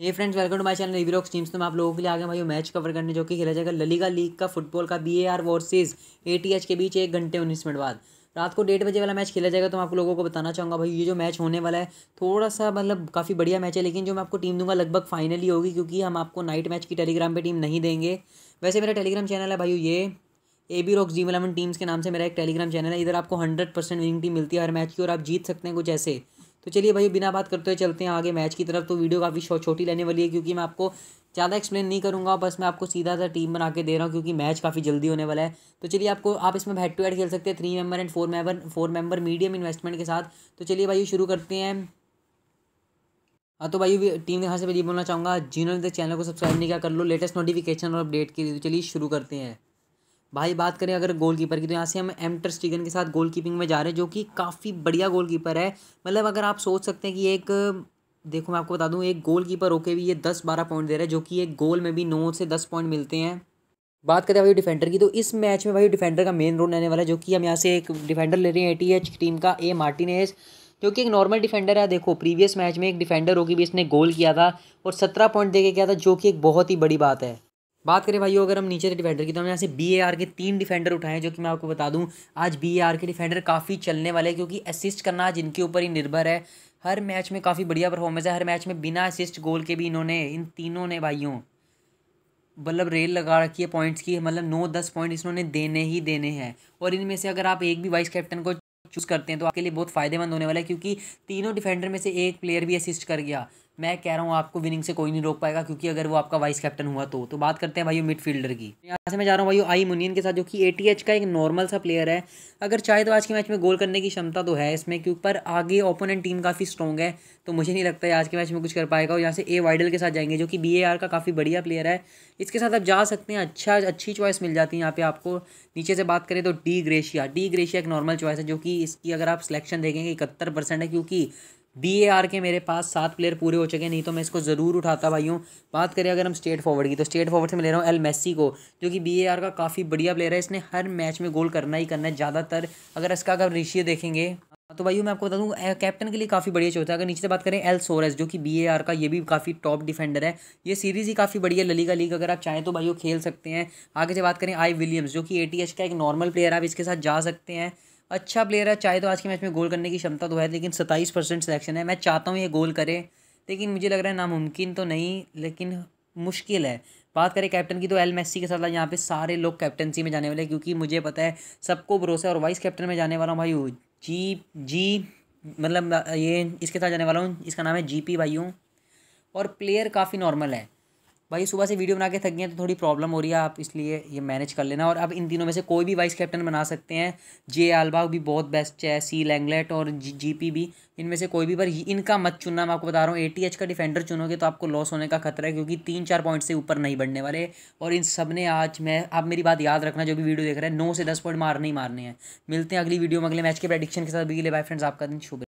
ये friends welcome to my channel rocks teams तो आप लोगों के लिए आगे भाई मैच कवर करने जो कि खेला जाएगा ललीगा लीग का फुटबॉल का B A R versus A T H के बीच एक घंटे उन्नीस मिनट बाद रात को डेढ़ बजे वाला मैच खेला जाएगा तो मैं आप लोगों को बताना चाहूँगा भाई ये जो मैच होने वाला है थोड़ा सा मतलब काफ़ी बढ़िया मैच है लेकिन जो मैं आपको टीम दूंगा लगभग फाइनली होगी क्योंकि हम आपको नाइट मैच की टेलीग्राम पर टीम नहीं देंगे वैसे मेरा टेलीग्राम चैनल है भाई ये ए बी रॉक्स जीम इलेवन टीम्स के नाम से मेरा एक टेलीग्राम चैनल है इधर आपको हंड्रेड परसेंट विनिंग टीम मिलती है हर मैच की और आप जीत सकते हैं कुछ ऐसे तो चलिए भाई बिना बात करते हुए चलते हैं आगे मैच की तरफ तो वीडियो काफ़ी छोटी रहने वाली है क्योंकि मैं आपको ज़्यादा एक्सप्लेन नहीं करूँगा बस मैं आपको सीधा सा टीम बना के दे रहा हूँ क्योंकि मैच काफ़ी जल्दी होने वाला है तो चलिए आपको आप इसमें हेड टू हेड खेल सकते हैं three member and four member four member medium investment के साथ तो चलिए भाई शुरू करते हैं हाँ तो भाई टीम यहाँ से मैं ये बोलना चाहूँगा जिन्होंने चैनल को सब्सक्राइब नहीं किया कर लो लेटेस्ट नोटिफिकेशन और अपडेट के लिए तो चलिए शुरू करते हैं भाई बात करें अगर गोलकीपर की तो यहाँ से हम एमटर स्टीगन के साथ गोलकीपिंग में जा रहे हैं जो कि काफ़ी बढ़िया गोलकीपर है मतलब अगर आप सोच सकते हैं कि एक देखो मैं आपको बता दूं एक गोल कीपर होके भी ये दस बारह पॉइंट दे रहा है जो कि एक गोल में भी नौ से दस पॉइंट मिलते हैं बात करें भाई डिफेंडर की तो इस मैच में भाई डिफेंडर का मेन रोल रहने वाला है जो कि हम यहाँ से एक डिफेंडर ले रहे हैं ए टीम का ए मार्टिनेज जो कि एक नॉर्मल डिफेंडर है देखो प्रीवियस मैच में एक डिफेंडर होगी भी इसने गोल किया था और सत्रह पॉइंट दे के किया था जो कि एक बहुत ही बड़ी बात है बात करें भाइयों अगर हम नीचे डिफेंडर की तो हमने यहाँ से बी ए आर के तीन डिफेंडर उठाए हैं जो कि मैं आपको बता दूं आज बी ए आर के डिफेंडर काफ़ी चलने वाले हैं क्योंकि असिस्ट करना आज इनके ऊपर ही निर्भर है हर मैच में काफ़ी बढ़िया परफॉर्मेंस है हर मैच में बिना असिस्ट गोल के भी इन्होंने इन तीनों ने भाइयों मतलब रेल लगा रखी है पॉइंट्स की मतलब नौ दस पॉइंट इन्होंने देने ही देने हैं और इनमें से अगर आप एक भी वाइस कैप्टन को चूज़ करते हैं तो आपके लिए बहुत फ़ायदेमंद होने वाला है क्योंकि तीनों डिफेंडर में से एक प्लेयर भी असिस्ट कर गया मैं कह रहा हूँ आपको विनिंग से कोई नहीं रोक पाएगा क्योंकि अगर वो आपका वाइस कैप्टन हुआ तो तो बात करते हैं भाई मिडफील्डर की यहाँ से मैं जा रहा हूँ भाई आई मुनियन के साथ जो कि ए का एक नॉर्मल सा प्लेयर है अगर चाहे तो आज के मैच में गोल करने की क्षमता तो है इसमें क्योंकि पर आगे ओपोनेंट टीम काफ़ी स्ट्रॉग है तो मुझे नहीं लगता है आज के मैच में कुछ कर पाएगा और यहाँ से ए वाइडल के साथ जाएंगे जो कि बी का काफ़ी बढ़िया प्लेयर है इसके साथ आप जा सकते हैं अच्छा अच्छी चॉइस मिल जाती है यहाँ पे आपको नीचे से बात करें तो डी ग्रेशिया डी ग्रेशिया एक नॉर्मल चॉइस है जो कि इसकी अगर आप सिलेक्शन देखेंगे इकहत्तर परसेंट है क्योंकि बी ए आर के मेरे पास सात प्लेयर पूरे हो चुके हैं नहीं तो मैं इसको ज़रूर उठाता भाई हूँ बात करें अगर हम स्टेट फॉरवर्ड की तो स्टेट फॉरवर्ड से मैं ले रहा हूँ एल मेसी को जो कि बी ए आर का काफ़ी बढ़िया प्लेयर है इसने हर मैच में गोल करना ही करना है ज़्यादातर अगर इसका अगर रेशियो देखेंगे तो भाई मैं आपको बता दूँ कैप्टन के लिए काफ़ी बढ़िया चौथा है अगर नीचे से बात करें एल सोरेस जो कि बी ए आर का ये भी काफ़ी टॉप डिफेंडर है ये सीरीज़ ही काफ़ी बढ़िया ललीगा लीग अगर आप चाहें तो भाई खेल सकते हैं आगे से बात करें आई विलियम्स जो कि ए टी एच का एक नॉर्मल प्लेयर है आप इसके साथ जा सकते हैं अच्छा प्लेयर है चाहे तो आज के मैच में गोल करने की क्षमता तो है लेकिन सत्ताईस परसेंट सिलेक्शन है मैं चाहता हूँ ये गोल करे लेकिन मुझे लग रहा है नामुमकिन तो नहीं लेकिन मुश्किल है बात करें कैप्टन की तो एल मेसी के साथ यहाँ पे सारे लोग कैप्टनसी में जाने वाले हैं क्योंकि मुझे पता है सबको भरोसा है और वाइस कैप्टन में जाने वाला हूँ भाई जी जी मतलब ये इसके साथ जाने वाला हूँ इसका नाम है जी पी भाई हूँ और प्लेयर काफ़ी नॉर्मल है भाई सुबह से वीडियो बना के थक गए तो थोड़ी प्रॉब्लम हो रही है आप इसलिए ये मैनेज कर लेना और अब इन तीनों में से कोई भी वाइस कैप्टन बना सकते हैं जे आलबा भी बहुत बेस्ट है सी लैंगलेट और जी पी भी इनमें से कोई भी पर इनका मत चुनना मैं आपको बता रहा हूँ ए का डिफेंडर चुनोगे तो आपको लॉस होने का खतरा है क्योंकि तीन चार पॉइंट से ऊपर नहीं बढ़ने वाले और इन सब ने आज मैं आप मेरी बात याद रखना जो भी वीडियो देख रहे हैं नौ से दस पॉइंट मारने ही मारने हैं मिलते हैं अगली वीडियो में अगले मैच के प्रडिक्शन के साथ भी ले बाय फ्रेंड्स आपका दिन शुभ